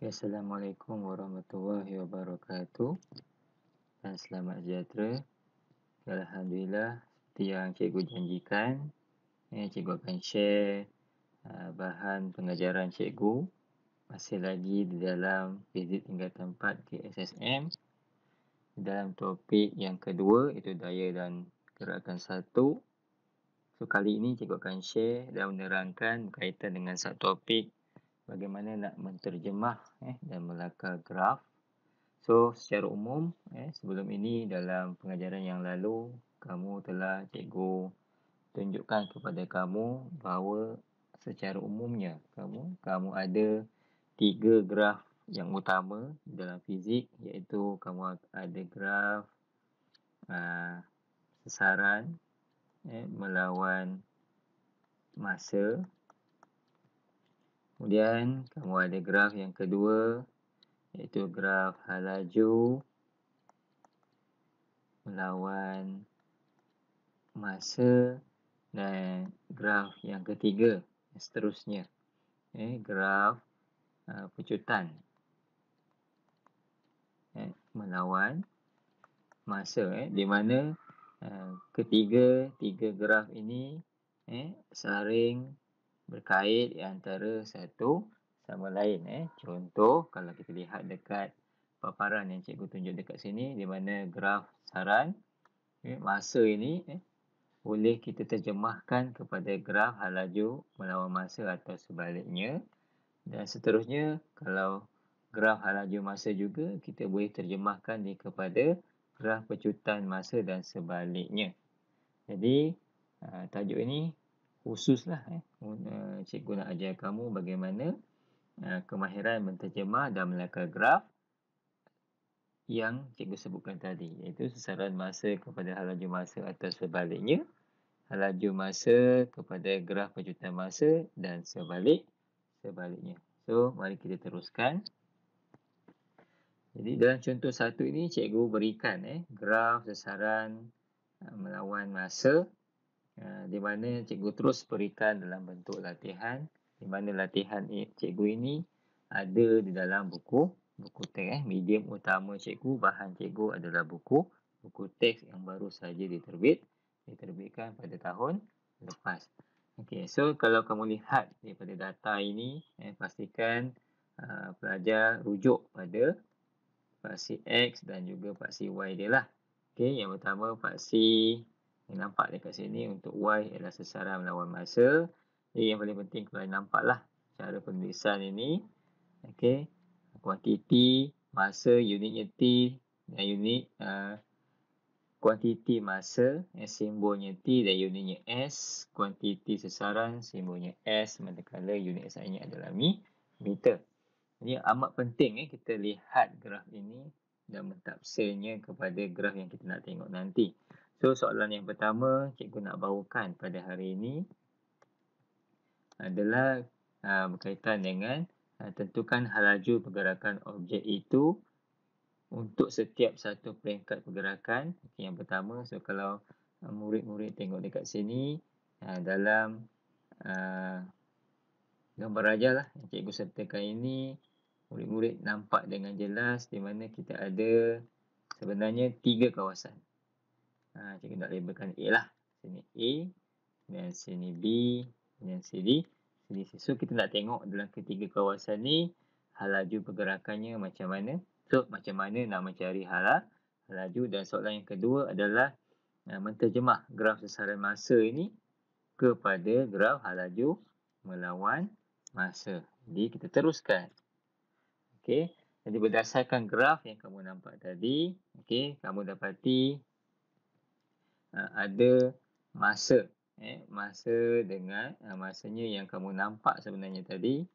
Ya, Assalamualaikum warahmatullahi wabarakatuh dan selamat sejahtera. Alhamdulillah seperti yang cikgu janjikan, ya, cikgu akan share uh, bahan pengajaran cikgu masih lagi di dalam fizik tingkat tempat di SSM. dalam topik yang kedua itu daya dan gerakan satu. So kali ini cikgu akan share dan menerangkan berkaitan dengan satu topik bagaimana nak menterjemah eh, dan melaka graf. So, secara umum, eh, sebelum ini dalam pengajaran yang lalu, kamu telah cikgu tunjukkan kepada kamu bahawa secara umumnya kamu kamu ada tiga graf yang utama dalam fizik iaitu kamu ada graf uh, eh, melawan masa Kemudian kamu ada graf yang kedua iaitu graf halaju melawan masa dan graf yang ketiga yang seterusnya. Eh, graf uh, pecutan eh, melawan masa eh, di mana uh, ketiga tiga graf ini eh, saring berkait antara satu sama lain. Eh. Contoh, kalau kita lihat dekat paparan yang cikgu tunjuk dekat sini, di mana graf saran eh, masa ini eh, boleh kita terjemahkan kepada graf halaju melawan masa atau sebaliknya. Dan seterusnya, kalau graf halaju masa juga, kita boleh terjemahkan di kepada graf pecutan masa dan sebaliknya. Jadi, ah, tajuk ini khususlah eh, cikgu nak ajar kamu bagaimana uh, kemahiran menterjemah dan melakar graf yang cikgu sebutkan tadi iaitu sesaran masa kepada halaju masa atau sebaliknya halaju masa kepada graf perjutan masa dan sebalik sebaliknya. So mari kita teruskan. Jadi dalam contoh satu ini cikgu berikan eh graf sesaran uh, melawan masa Ah, di mana cikgu terus berikan dalam bentuk latihan di mana latihan cikgu ini ada di dalam buku buku teks eh. medium utama cikgu bahan cikgu adalah buku buku teks yang baru saja diterbit diterbitkan pada tahun lepas okey so kalau kamu lihat daripada data ini eh, pastikan uh, pelajar rujuk pada paksi x dan juga paksi y dia lah okey yang pertama paksi yang nampak dekat sini untuk Y ialah sesaran melawan masa. Jadi yang paling penting kalian nampak lah cara penulisan ini. Okey. Kuantiti, masa, unitnya T. Dan unit uh, kuantiti uh, masa, eh, simbolnya T dan unitnya S. Kuantiti sesaran simbolnya S. Manakala unit saya adalah mi, meter. Ini amat penting eh, kita lihat graf ini dan mentafsirnya kepada graf yang kita nak tengok nanti. So soalan yang pertama cikgu nak bawakan pada hari ini adalah uh, berkaitan dengan uh, tentukan halaju pergerakan objek itu untuk setiap satu peringkat pergerakan. Okay, yang pertama, so kalau ah, murid-murid uh, tengok dekat sini uh, dalam uh, gambar raja lah yang cikgu sertakan ini murid-murid nampak dengan jelas di mana kita ada sebenarnya tiga kawasan. Ha, kita nak labelkan A lah. Sini A, dan sini B, dan sini D. So kita nak tengok dalam ketiga kawasan ni halaju pergerakannya macam mana. So macam mana nak mencari halal, halaju dan soalan yang kedua adalah ha, menterjemah graf sesaran masa ini kepada graf halaju melawan masa. Jadi kita teruskan. Okey. Jadi berdasarkan graf yang kamu nampak tadi, okey, kamu dapati Ha, ada masa eh masa dengan uh, masanya yang kamu nampak sebenarnya tadi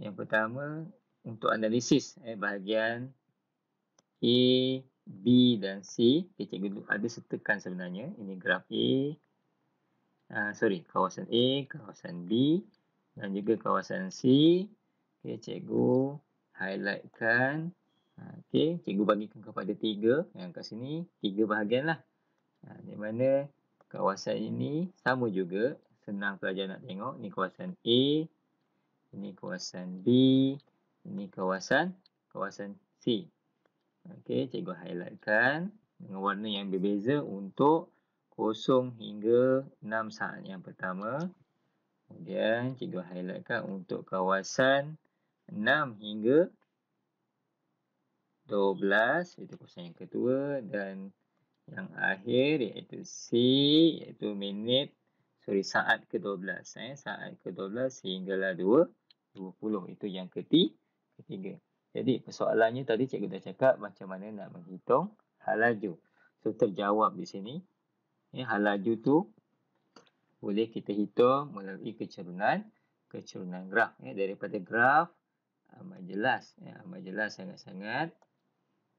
yang pertama untuk analisis eh bahagian A B dan C okay, cikgu ada sertakan sebenarnya ini graf A uh, sorry kawasan A kawasan B dan juga kawasan C okey cikgu highlightkan okey cikgu bagikan kepada tiga yang kat sini tiga bahagian lah. Ha, di mana kawasan ini sama juga. Senang pelajar nak tengok. Ini kawasan A. Ini kawasan B. Ini kawasan kawasan C. Okey, cikgu highlightkan dengan warna yang berbeza untuk kosong hingga enam saat yang pertama. Kemudian cikgu highlightkan untuk kawasan enam hingga dua belas, itu kawasan yang kedua dan yang akhir iaitu C iaitu minit sorry saat ke-12 eh saat ke-12 sehinggalah 2 20 itu yang ketiga. Jadi persoalannya tadi cikgu dah cakap macam mana nak menghitung halaju. So terjawab di sini. eh, halaju tu boleh kita hitung melalui kecerunan kecerunan graf ya eh, daripada graf amat jelas eh, amat jelas sangat-sangat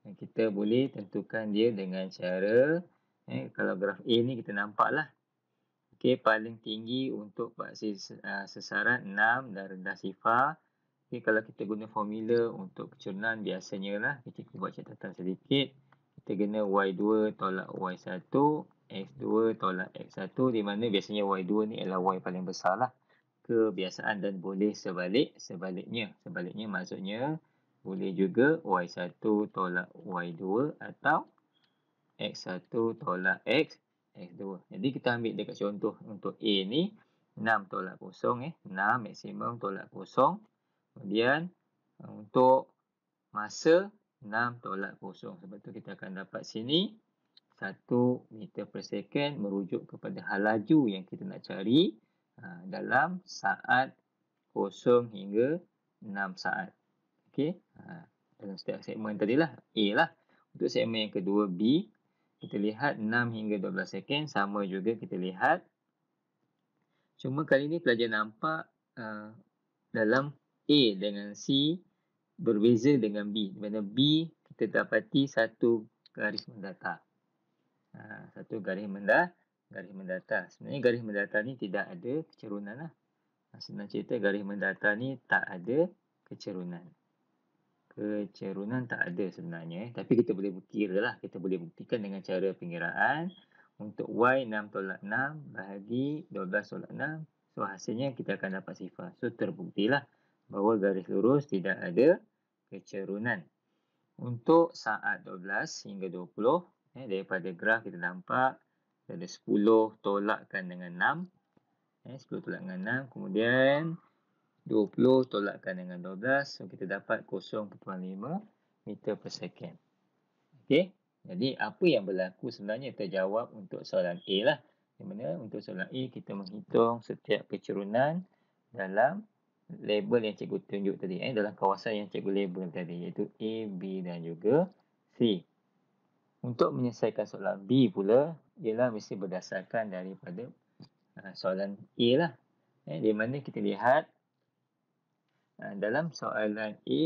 Eh, kita boleh tentukan dia dengan cara eh, kalau graf A ni kita nampaklah Okay, paling tinggi untuk paksis uh, ah, sesaran 6 dan rendah sifar Okay, kalau kita guna formula untuk kecernaan biasanya lah kita buat catatan sedikit kita guna y2 tolak y1 x2 tolak x1 di mana biasanya y2 ni adalah y paling besar lah kebiasaan dan boleh sebalik sebaliknya sebaliknya maksudnya boleh juga y1 tolak y2 atau x1 tolak x, x2. Jadi kita ambil dekat contoh untuk a ni 6 tolak kosong eh. 6 maksimum tolak kosong. Kemudian untuk masa 6 tolak kosong. Sebab tu kita akan dapat sini 1 meter per second merujuk kepada hal laju yang kita nak cari ha, dalam saat kosong hingga 6 saat. Okey. Ha, dalam setiap segmen tadi lah. A lah. Untuk segmen yang kedua B. Kita lihat 6 hingga 12 second. Sama juga kita lihat. Cuma kali ni pelajar nampak uh, dalam A dengan C berbeza dengan B. Di mana B kita dapati satu garis mendata. Uh, satu garis mendata. Garis mendata. Sebenarnya garis mendata ni tidak ada kecerunan lah. Senang cerita garis mendata ni tak ada kecerunan kecerunan tak ada sebenarnya eh. tapi kita boleh kira lah kita boleh buktikan dengan cara pengiraan untuk Y 6 tolak 6 bahagi 12 tolak 6 so hasilnya kita akan dapat sifar so terbuktilah bahawa garis lurus tidak ada kecerunan untuk saat 12 hingga 20 eh, daripada graf kita nampak ada 10 tolakkan dengan 6 eh, 10 tolak dengan 6 kemudian 20 tolakkan dengan 12. So, kita dapat 0.5 meter per second. Okey. Jadi, apa yang berlaku sebenarnya terjawab untuk soalan A lah. Di mana untuk soalan A, kita menghitung setiap kecerunan dalam label yang cikgu tunjuk tadi. Eh, dalam kawasan yang cikgu label tadi. Iaitu A, B dan juga C. Untuk menyelesaikan soalan B pula, ialah mesti berdasarkan daripada ah, soalan A lah. Eh, di mana kita lihat Ha, dalam soalan A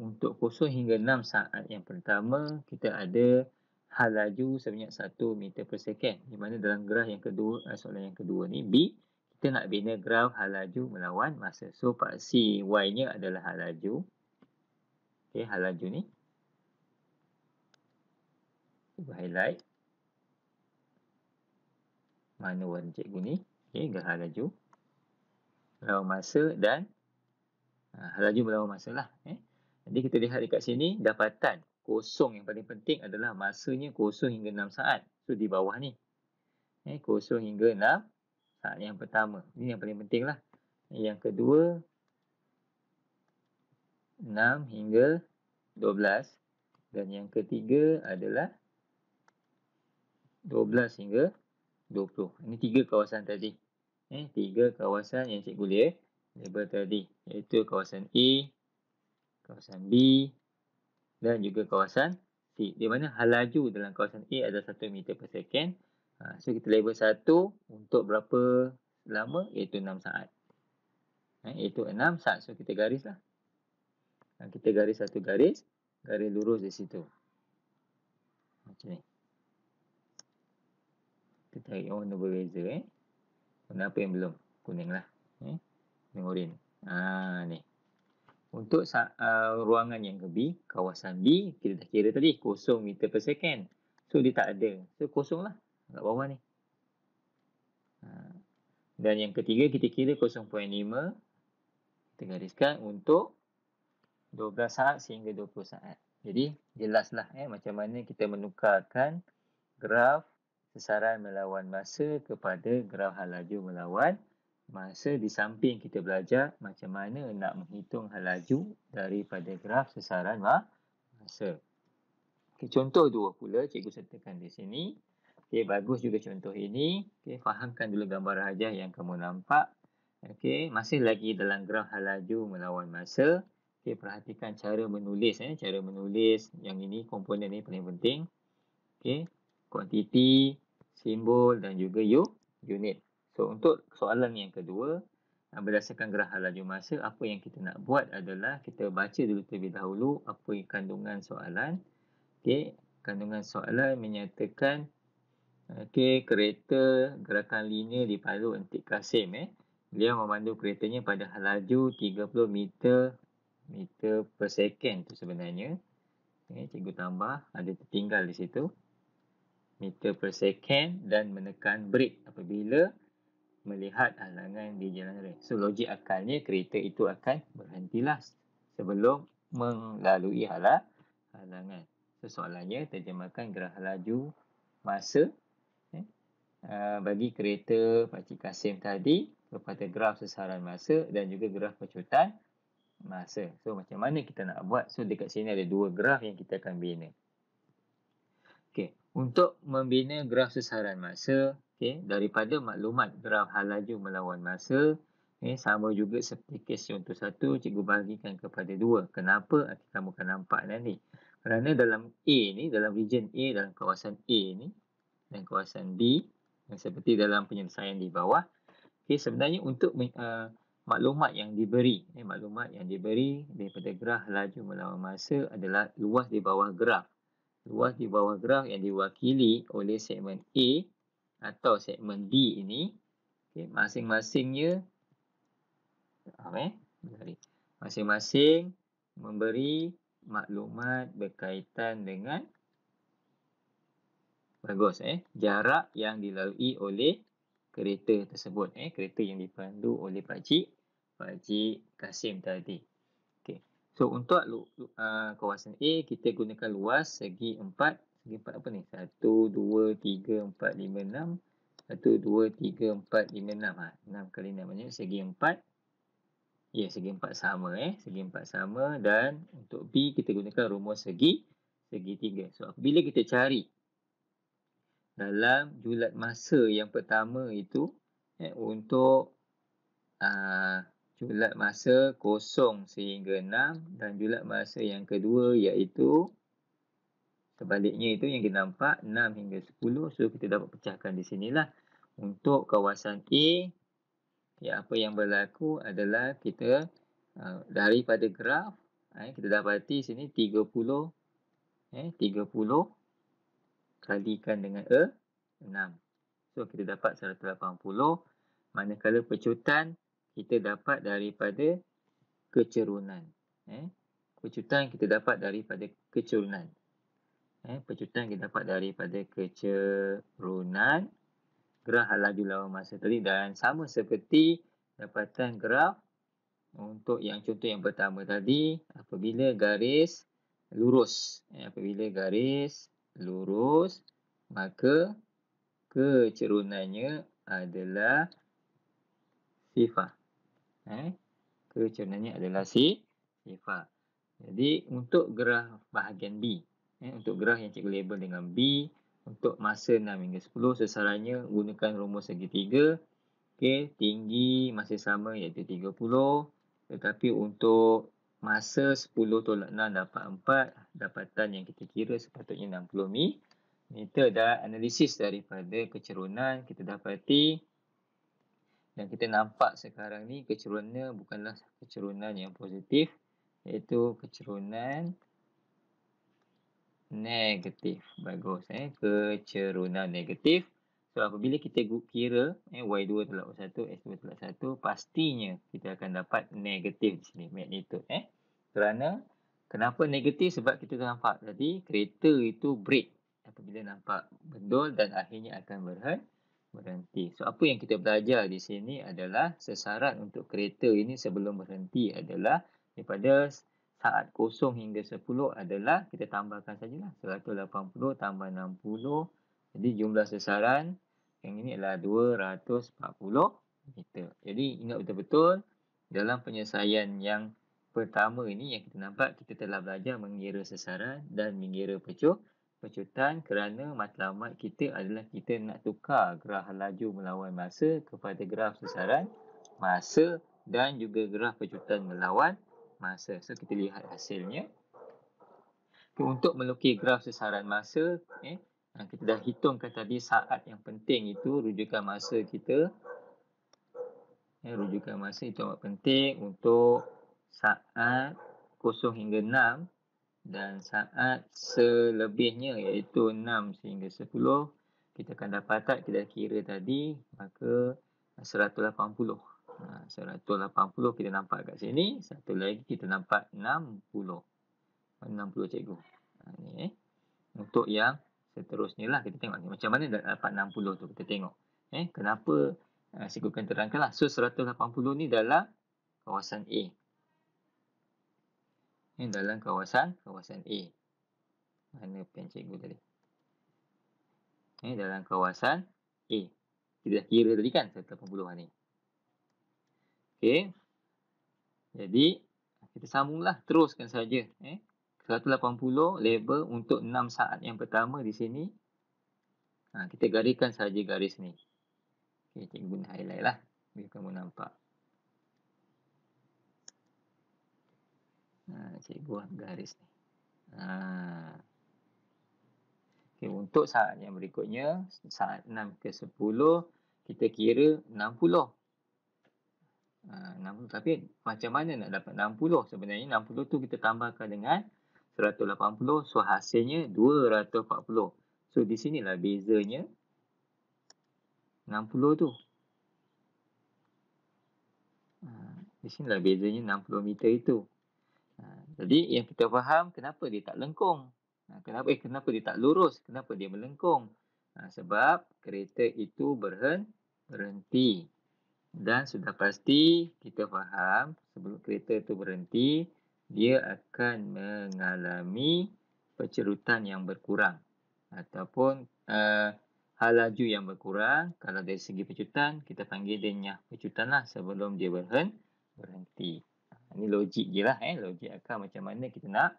untuk kosong hingga 6 saat yang pertama kita ada hal laju sebanyak 1 meter per second di mana dalam graf yang kedua eh, soalan yang kedua ni B kita nak bina graf hal laju melawan masa so paksi Y nya adalah hal laju ok hal laju ni cuba highlight mana warna cikgu ni ok hal laju melawan masa dan Ha, laju melawan masa lah. Eh? Jadi kita lihat dekat sini, dapatan kosong yang paling penting adalah masanya kosong hingga 6 saat. So di bawah ni. Eh, kosong hingga 6 saat yang pertama. Ini yang paling penting lah. Yang kedua, 6 hingga 12. Dan yang ketiga adalah 12 hingga 20. Ini tiga kawasan tadi. Eh, tiga kawasan yang cikgu dia label tadi iaitu kawasan A, kawasan B dan juga kawasan C. Di mana hal laju dalam kawasan A adalah 1 meter per second. Ha, so kita label 1 untuk berapa lama iaitu 6 saat. Ha, iaitu 6 saat. So kita garislah. Ha, kita garis satu garis. Garis lurus di situ. Macam ni. Kita tarik warna berbeza eh. Warna apa yang belum? Kuning lah. Eh? Ini orin. Ah, ni. Untuk uh, ruangan yang ke B, kawasan B, kita dah kira tadi, kosong meter per second. So, dia tak ada. So, kosong lah. Kat bawah ni. Ah. Dan yang ketiga, kita kira 0.5. Kita gariskan untuk 12 saat sehingga 20 saat. Jadi, jelaslah eh, macam mana kita menukarkan graf sesaran melawan masa kepada graf halaju melawan masa di samping kita belajar macam mana nak menghitung hal laju daripada graf sesaran masa. Okay, contoh dua pula cikgu sertakan di sini. Okay, bagus juga contoh ini. Okay, fahamkan dulu gambar hajah yang kamu nampak. Okay, masih lagi dalam graf hal laju melawan masa. Okay, perhatikan cara menulis. Eh. Cara menulis yang ini komponen ini paling penting. Okay, kuantiti, simbol dan juga unit. So untuk soalan yang kedua, ah, berdasarkan gerah laju masa, apa yang kita nak buat adalah kita baca dulu terlebih dahulu apa yang kandungan soalan. Okey, kandungan soalan menyatakan ah, okey kereta gerakan linear di Palu Entik Kasim eh. Beliau memandu keretanya pada laju 30 meter meter per second tu sebenarnya. Okey, cikgu tambah ada tertinggal di situ. meter per second dan menekan brake apabila melihat halangan di jalan raya. So logik akalnya kereta itu akan berhentilah sebelum melalui halangan. So soalannya terjemahkan gerak laju masa eh, eh, bagi kereta Pakcik Kasim tadi kepada graf sesaran masa dan juga graf pecutan masa. So macam mana kita nak buat? So dekat sini ada dua graf yang kita akan bina. Okay. Untuk membina graf sesaran masa, Okay, daripada maklumat graf halaju melawan masa, okay, eh, sama juga seperti kes contoh satu, cikgu bagikan kepada dua. Kenapa? Kamu akan nampak nanti. Kerana dalam A ni, dalam region A, dalam kawasan A ni, dan kawasan B, yang seperti dalam penyelesaian di bawah, okay, sebenarnya untuk uh, maklumat yang diberi, eh, maklumat yang diberi daripada graf laju melawan masa adalah luas di bawah graf. Luas di bawah graf yang diwakili oleh segmen A, atau segmen D ini okey masing-masingnya okey eh? masing-masing memberi maklumat berkaitan dengan bagus eh jarak yang dilalui oleh kereta tersebut eh kereta yang dipandu oleh pak cik pak cik Kasim tadi okey so untuk uh, kawasan A kita gunakan luas segi 4 ni empat apa ni? satu dua tiga empat lima enam satu dua tiga empat lima enam Ha. 6 kali 6 maknanya segi empat Ya, yeah, segi empat sama eh. Segi empat sama dan untuk B kita gunakan rumus segi segi tiga So, bila kita cari dalam julat masa yang pertama itu eh, untuk uh, julat masa kosong sehingga enam dan julat masa yang kedua iaitu Sebaliknya itu yang kita nampak 6 hingga 10. So kita dapat pecahkan di sinilah. Untuk kawasan A, ya, apa yang berlaku adalah kita uh, daripada graf, eh, kita dapati sini 30 eh, 30 kalikan dengan E, 6. So kita dapat 180. Manakala pecutan kita dapat daripada kecerunan. Eh, pecutan kita dapat daripada kecerunan. Eh, pecutan kita dapat daripada kecerunan graf laju lawan masa tadi dan sama seperti dapatan graf untuk yang contoh yang pertama tadi apabila garis lurus. Eh, apabila garis lurus maka kecerunannya adalah sifar. Eh, kecerunannya adalah sifar. Jadi untuk graf bahagian B. Eh, untuk graf yang cikgu label dengan B, untuk masa 6 hingga 10, sesarannya gunakan rumus segitiga. Okey, tinggi masih sama iaitu 30. Tetapi untuk masa 10 tolak 6 dapat 4, dapatan yang kita kira sepatutnya 60 mi. Kita dah analisis daripada kecerunan kita dapati dan kita nampak sekarang ni kecerunannya bukanlah kecerunan yang positif iaitu kecerunan negatif. Bagus. Eh? Kecerunan negatif. So, apabila kita kira eh, Y2 telah 1, X2 telah 1, pastinya kita akan dapat negatif di sini. Magnitude. Eh? Kerana, kenapa negatif? Sebab kita dah nampak tadi, kereta itu break. Apabila nampak bendul dan akhirnya akan berhenti. Berhenti. So, apa yang kita belajar di sini adalah sesaran untuk kereta ini sebelum berhenti adalah daripada saat kosong hingga 10 adalah kita tambahkan sajalah 180 tambah 60 jadi jumlah sesaran yang ini adalah 240 meter. Jadi ingat betul-betul dalam penyelesaian yang pertama ini yang kita nampak kita telah belajar mengira sesaran dan mengira pecut pecutan kerana matlamat kita adalah kita nak tukar graf laju melawan masa kepada graf sesaran masa dan juga graf pecutan melawan masa. So kita lihat hasilnya. Okay, untuk melukis graf sesaran masa, okay, eh, kita dah hitungkan tadi saat yang penting itu rujukan masa kita. Ya, rujukan masa itu amat penting untuk saat 0 hingga 6 dan saat selebihnya iaitu 6 sehingga 10 kita akan dapat tak kita kira tadi maka 180 180 kita nampak kat sini. Satu lagi kita nampak 60. 60 cikgu. Ha, ni eh. Untuk yang seterusnya lah kita tengok ni. Macam mana dapat 60 tu kita tengok. Eh, kenapa ha, cikgu kan terangkan lah. So 180 ni dalam kawasan A. Ini dalam kawasan kawasan A. Mana pen cikgu tadi? Ini dalam kawasan A. Kita dah kira tadi kan 180 ni. Okey. Jadi kita sambunglah teruskan saja eh. 180 label untuk 6 saat yang pertama di sini. Ha, kita garikan saja garis ni. Okey, cikgu guna highlight lah. Biar kamu nampak. Ha, cikgu buat garis ni. Ha. Okay, untuk saat yang berikutnya, saat 6 ke 10, kita kira 60. 60. Ah, Tapi macam mana nak dapat 60? Sebenarnya 60 tu kita tambahkan dengan 180. So hasilnya 240. So di sinilah bezanya 60 tu. Ah, di sinilah bezanya 60 meter itu. Ah, jadi yang kita faham kenapa dia tak lengkung. Kenapa, eh, kenapa dia tak lurus? Kenapa dia melengkung? Sebab kereta itu Berhenti dan sudah pasti kita faham sebelum kereta itu berhenti dia akan mengalami pecerutan yang berkurang ataupun uh, eh, halaju yang berkurang kalau dari segi pecutan kita panggil dia nyah pecutan lah sebelum dia berhen, berhenti ini ha, logik je lah eh logik akan macam mana kita nak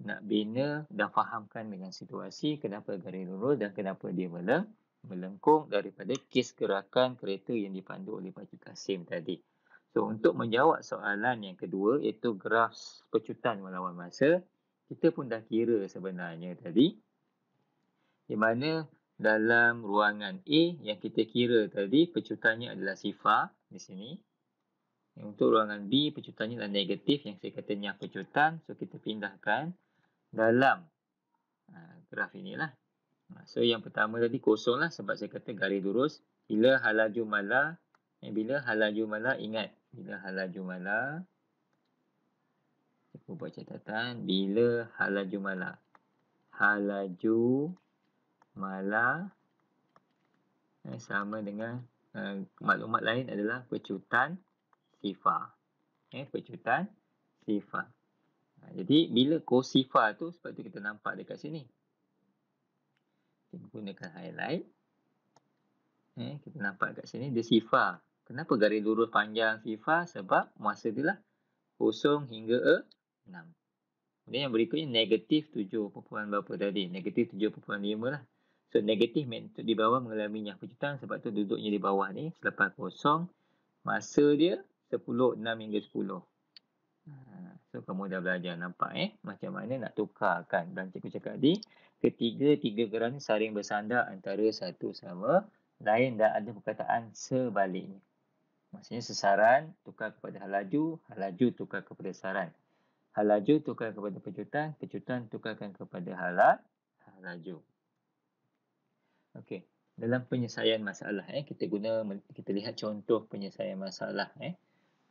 nak bina dah fahamkan dengan situasi kenapa garis lurus dan kenapa dia berhenti melengkung daripada kes gerakan kereta yang dipandu oleh Baju Kasim tadi. So untuk menjawab soalan yang kedua iaitu graf pecutan melawan masa, kita pun dah kira sebenarnya tadi di mana dalam ruangan A yang kita kira tadi pecutannya adalah sifar di sini. Untuk ruangan B pecutannya adalah negatif yang saya katanya pecutan So kita pindahkan dalam ha, graf inilah. Ha, so yang pertama tadi kosong lah sebab saya kata garis lurus. Bila halaju mala, eh, bila halaju mala ingat. Bila halaju mala, aku buat catatan. Bila halaju mala. Halaju mala eh, sama dengan eh, maklumat lain adalah pecutan sifar. Eh, pecutan sifar. Ha, jadi bila kosifar tu sebab tu kita nampak dekat sini. Kita gunakan highlight. Eh, kita nampak kat sini dia sifar. Kenapa garis lurus panjang sifar? Sebab masa dia lah kosong hingga 6. Kemudian yang berikutnya negatif 7 perpuan berapa tadi? Negatif 7 perpuan 5 lah. So negatif untuk di bawah mengalami pecutan sebab tu duduknya di bawah ni selepas kosong. Masa dia 10, 6 hingga 10. Ha, so kamu dah belajar nampak eh macam mana nak tukarkan dan cikgu cakap tadi. Ketiga-tiga gerak ni saling bersandar antara satu sama lain dan ada perkataan sebaliknya. Maksudnya sesaran tukar kepada halaju, halaju tukar kepada saran. Halaju tukar kepada pecutan, pecutan tukarkan kepada halat, halaju. Okey, dalam penyelesaian masalah eh kita guna kita lihat contoh penyelesaian masalah eh.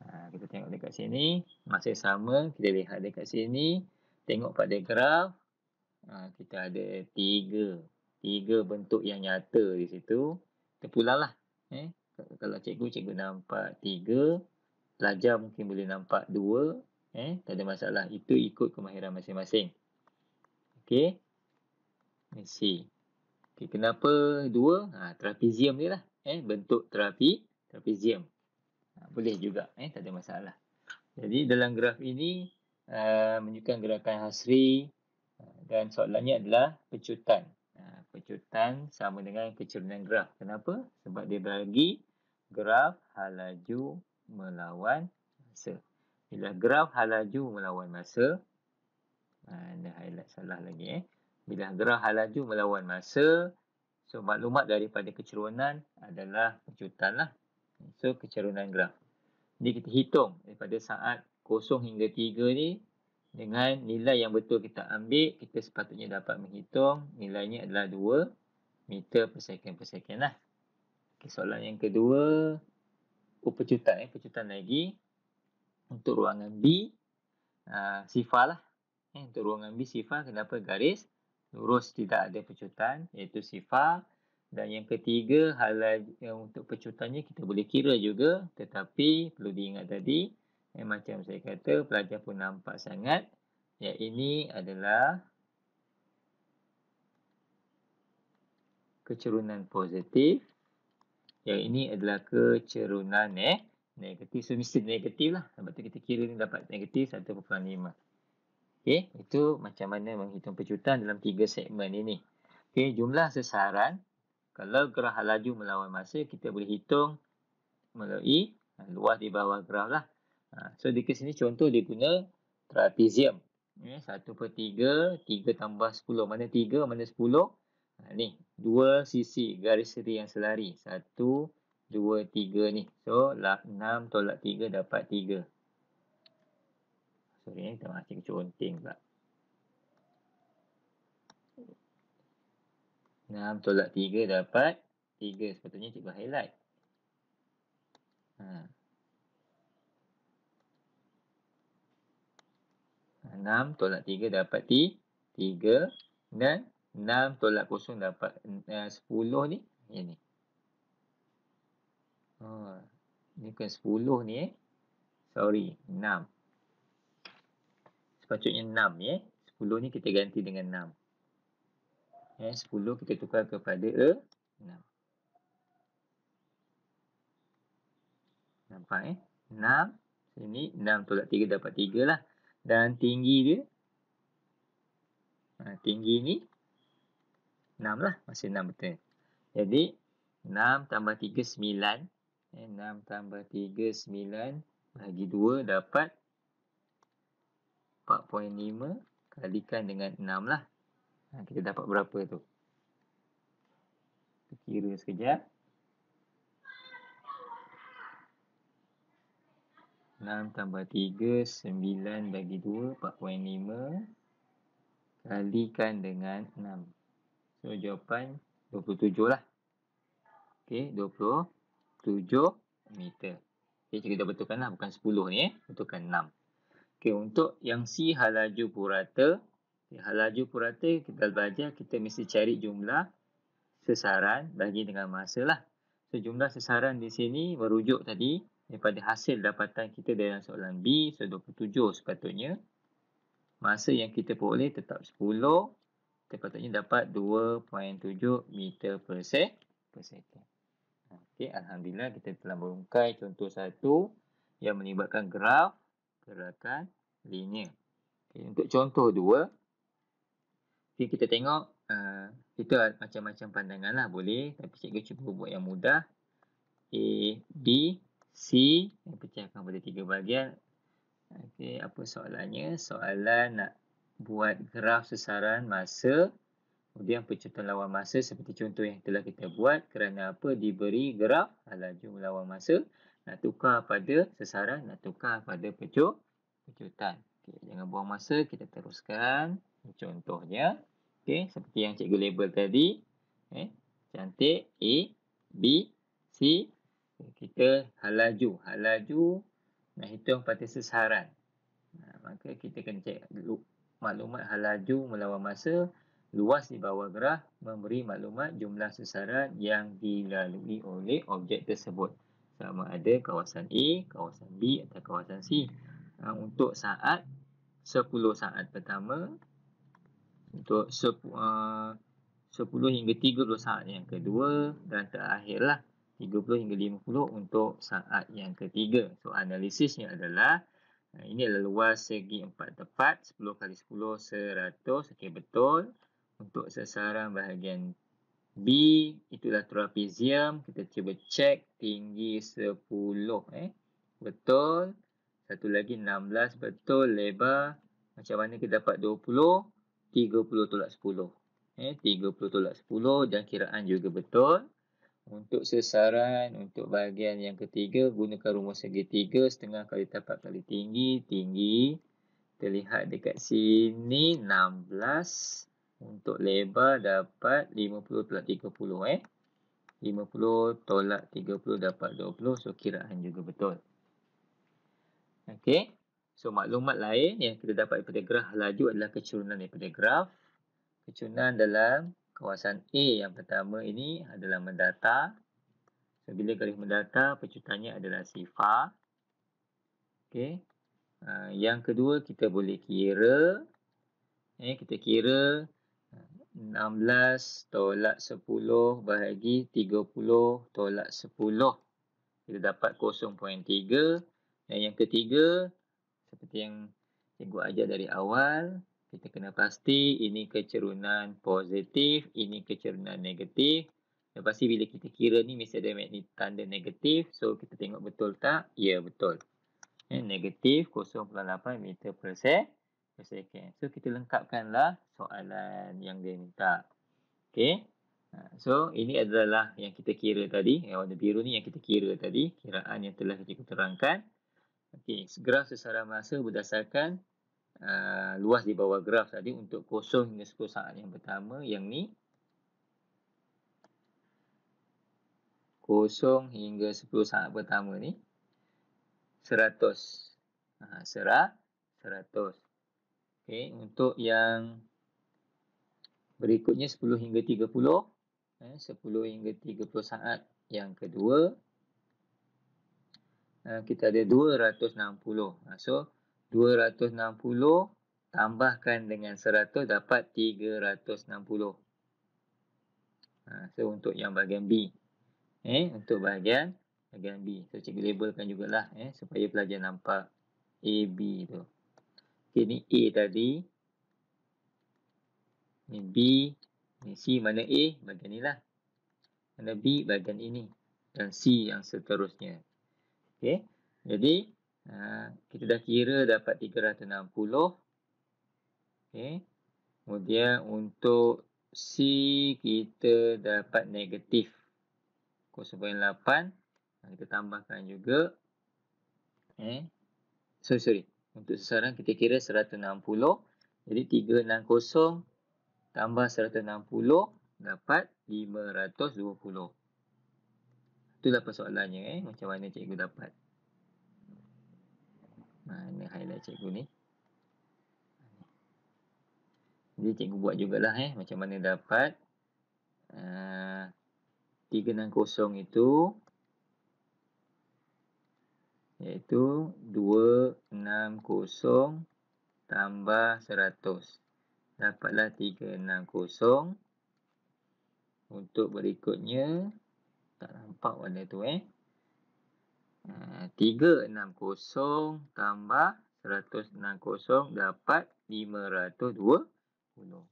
Ha, kita tengok dekat sini, masih sama kita lihat dekat sini, tengok pada graf ha, kita ada tiga tiga bentuk yang nyata di situ terpulang lah eh? kalau cikgu cikgu nampak tiga pelajar mungkin boleh nampak dua eh? tak ada masalah itu ikut kemahiran masing-masing Okey. let's see okay, kenapa dua ha, trapezium ni lah eh? bentuk trapi trapezium ha, boleh juga eh? tak ada masalah jadi dalam graf ini uh, menunjukkan gerakan hasri dan soalannya adalah pecutan. Ha, pecutan sama dengan kecerunan graf. Kenapa? Sebab dia bagi graf halaju melawan masa. Bila graf halaju melawan masa, ha, anda highlight salah lagi eh. Bila graf halaju melawan masa, so maklumat daripada kecerunan adalah pecutan lah. So kecerunan graf. Jadi kita hitung daripada saat kosong hingga tiga ni dengan nilai yang betul kita ambil, kita sepatutnya dapat menghitung nilainya adalah 2 meter per second per second lah. Okay, soalan yang kedua, oh, pecutan, eh, pecutan lagi. Untuk ruangan B, uh, ah, sifar lah. Eh, untuk ruangan B sifar, kenapa garis lurus tidak ada pecutan, iaitu sifar. Dan yang ketiga, hal yang eh, untuk pecutannya kita boleh kira juga. Tetapi perlu diingat tadi, yang macam saya kata, pelajar pun nampak sangat. Yang ini adalah kecerunan positif. Yang ini adalah kecerunan eh. negatif. So, mesti negatif lah. Sebab tu kita kira ni dapat negatif 1.5. Okay, itu macam mana menghitung pecutan dalam tiga segmen ini. Okay, jumlah sesaran. Kalau gerah laju melawan masa, kita boleh hitung melalui ah, luas di bawah gerah lah. Ha, so, di kes sini contoh dia guna trapezium. Satu per tiga, tiga tambah sepuluh. Mana tiga, mana sepuluh? Ha, ni, dua sisi garis seri yang selari. Satu, dua, tiga ni. So, lah, enam tolak tiga dapat tiga. Sorry, kita masih conteng pula. Enam tolak tiga dapat tiga. Sepatutnya cikgu highlight. Haa. 6 tolak 3 dapat 3 dan 6 tolak kosong dapat eh, uh, 10 ni yang ni oh, ni bukan 10 ni eh sorry 6 sepatutnya 6 ni eh 10 ni kita ganti dengan 6 eh, 10 kita tukar kepada uh, nampak eh 6 ini 6 tolak 3 dapat 3 lah dan tinggi dia ha, tinggi ni 6 lah masih 6 betul jadi 6 tambah 3 9 6 tambah 3 9 bagi 2 dapat 4.5 kalikan dengan 6 lah ha, kita dapat berapa tu kita kira sekejap 6 tambah 3, 9 bagi 2, 4.5 kalikan dengan 6. So, jawapan 27 lah. Okay, 27 meter. Okay, jika kita betulkan lah, bukan 10 ni eh. Betulkan 6. Okay, untuk yang C, halaju purata. Okay, halaju purata, kita belajar, kita mesti cari jumlah sesaran bagi dengan masa lah. So, jumlah sesaran di sini merujuk tadi daripada hasil dapatan kita dalam soalan B, so 27 sepatutnya. Masa yang kita boleh tetap 10, sepatutnya dapat 2.7 meter per second. Okay, Alhamdulillah kita telah merungkai contoh satu yang melibatkan graf gerakan linear. Okay, untuk contoh dua, okay, kita tengok, uh, kita macam-macam pandangan lah boleh, tapi cikgu cuba buat yang mudah. A, B, C yang pecahkan pada tiga bahagian. Okey, apa soalannya? Soalan nak buat graf sesaran masa kemudian percutan lawan masa seperti contoh yang telah kita buat kerana apa diberi graf laju lawan masa nak tukar pada sesaran, nak tukar pada pecut pecutan. Okey, jangan buang masa, kita teruskan contohnya. Okey, seperti yang cikgu label tadi. Okey, eh, cantik A B C kita halaju halaju nak hitung pada sesaran ha, maka kita kena cek maklumat halaju melawan masa luas di bawah graf memberi maklumat jumlah sesaran yang dilalui oleh objek tersebut sama ada kawasan A, kawasan B atau kawasan C ha, untuk saat 10 saat pertama untuk 10, uh, 10 hingga 30 saat yang kedua dan terakhirlah 30 hingga 50 untuk saat yang ketiga. So analisisnya adalah eh, ini adalah luas segi empat tepat 10 kali 10 100 okey betul untuk sasaran bahagian B itulah trapezium kita cuba cek tinggi 10 eh betul satu lagi 16 betul lebar macam mana kita dapat 20 30 tolak 10 eh 30 tolak 10 dan kiraan juga betul untuk sesaran, untuk bahagian yang ketiga, gunakan rumus segitiga setengah kali tapak kali tinggi. Tinggi, terlihat dekat sini 16. Untuk lebar dapat 50 tolak 30 eh. 50 tolak 30 dapat 20. So, kiraan juga betul. Okay. So, maklumat lain yang kita dapat daripada graf laju adalah kecurunan daripada graf. Kecurunan dalam kawasan A yang pertama ini adalah mendata. So, bila garis mendata, pecutannya adalah sifar. Okey. Ah, yang kedua, kita boleh kira. Eh, kita kira 16 ah, tolak 10 bahagi 30 tolak 10. Kita dapat 0.3. Dan yang ketiga, seperti yang cikgu ajar dari awal, kita kena pasti ini kecerunan positif, ini kecerunan negatif. Dan pasti bila kita kira ni mesti ada magnet tanda negatif. So kita tengok betul tak? Ya betul. Eh, negatif 0.8 meter per second. So kita lengkapkanlah soalan yang dia minta. Okay. Ha, so ini adalah yang kita kira tadi. Yang warna biru ni yang kita kira tadi. Kiraan yang telah kita terangkan. Okay. Graf sesara masa berdasarkan Ah, luas di bawah graf tadi untuk kosong hingga 10 saat yang pertama yang ni kosong hingga 10 saat pertama ni 100 ha, serah 100 okay, untuk yang berikutnya 10 hingga 30 eh, 10 hingga 30 saat yang kedua ah, kita ada 260 ah, so 260 tambahkan dengan 100 dapat 360. Ha, so untuk yang bahagian B. Eh, untuk bahagian bahagian B. So cikgu labelkan jugalah eh supaya pelajar nampak AB tu. Okey ni A tadi. Ni B, ni C mana A? Bahagian inilah. Mana B? Bahagian ini dan C yang seterusnya. Okey. Jadi Ha, kita dah kira dapat 360. Okay, Kemudian untuk C kita dapat negatif 0.8. Kita tambahkan juga. Okay, So, sorry. Untuk sasaran kita kira 160. Jadi 360 tambah 160 dapat 520. Itulah persoalannya eh. Macam mana cikgu dapat. Mana ha, highlight lah cikgu ni? Jadi cikgu buat jugalah eh. Macam mana dapat. Ha, tiga Uh, kosong itu. Iaitu kosong tambah seratus. Dapatlah tiga enam kosong. Untuk berikutnya. Tak nampak warna tu eh. 360 ah, tambah 160 dapat 520.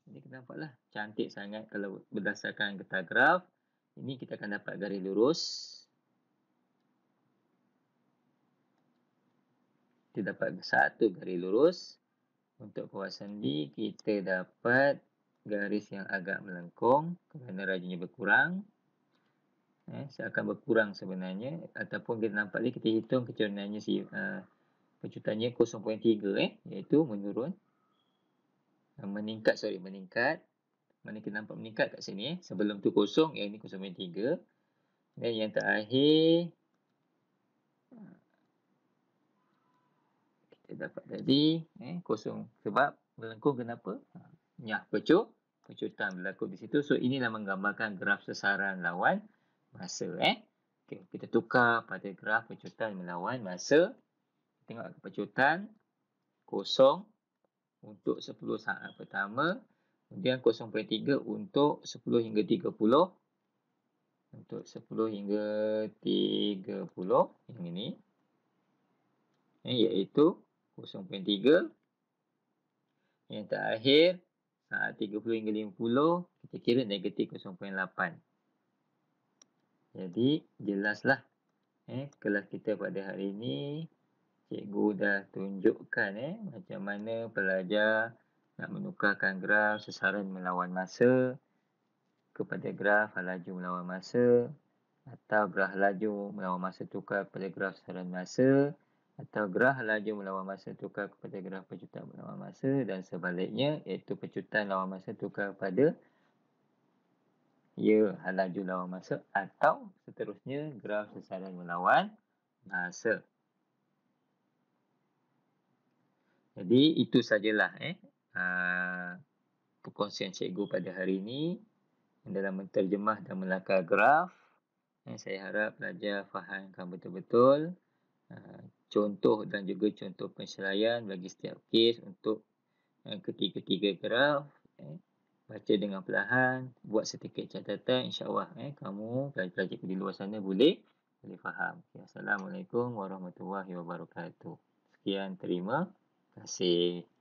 Ini kita nampak lah. Cantik sangat kalau berdasarkan getah graf. Ini kita akan dapat garis lurus. Kita dapat satu garis lurus. Untuk kawasan D, kita dapat garis yang agak melengkung kerana rajinnya berkurang eh, akan berkurang sebenarnya ataupun kita nampak ni kita hitung kecerunannya si uh, kecutannya 0.3 eh iaitu menurun uh, meningkat sorry meningkat mana kita nampak meningkat kat sini eh. sebelum tu kosong yang ini 0.3 dan yang terakhir eh, kita dapat tadi eh, kosong sebab melengkung kenapa ha, nyah pecut pecutan berlaku di situ so inilah menggambarkan graf sesaran lawan masa eh. Okay, kita tukar pada graf pecutan melawan masa. Tengok pecutan kosong untuk 10 saat pertama. Kemudian 0.3 untuk 10 hingga 30. Untuk 10 hingga 30. Yang ini. Ini iaitu 0.3. Yang terakhir saat 30 hingga 50. Kita kira negatif 0.8. Jadi, jelaslah. Eh, kelas kita pada hari ini, cikgu dah tunjukkan eh, macam mana pelajar nak menukarkan graf sesaran melawan masa kepada graf laju melawan masa atau graf laju melawan masa tukar kepada graf sesaran masa atau graf laju melawan masa tukar kepada graf pecutan melawan masa dan sebaliknya iaitu pecutan melawan masa tukar kepada ia ya, adalah laju lawan masa atau seterusnya graf sesaran melawan masa. Jadi itu sajalah eh aa, ah, perkongsian cikgu pada hari ini dalam menterjemah dan melakar graf. Eh, saya harap pelajar fahamkan betul-betul ah, contoh dan juga contoh penyelayan bagi setiap kes untuk eh, ketiga-tiga graf. Eh baca dengan perlahan, buat sedikit catatan insyaAllah eh, kamu pelajar-pelajar di luar sana boleh boleh faham. Okay. Assalamualaikum warahmatullahi wabarakatuh. Sekian terima kasih.